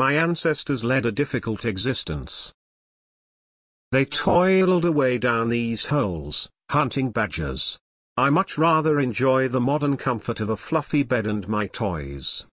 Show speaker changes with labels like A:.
A: My ancestors led a difficult existence. They toiled away down these holes, hunting badgers. I much rather enjoy the modern comfort of a fluffy bed and my toys.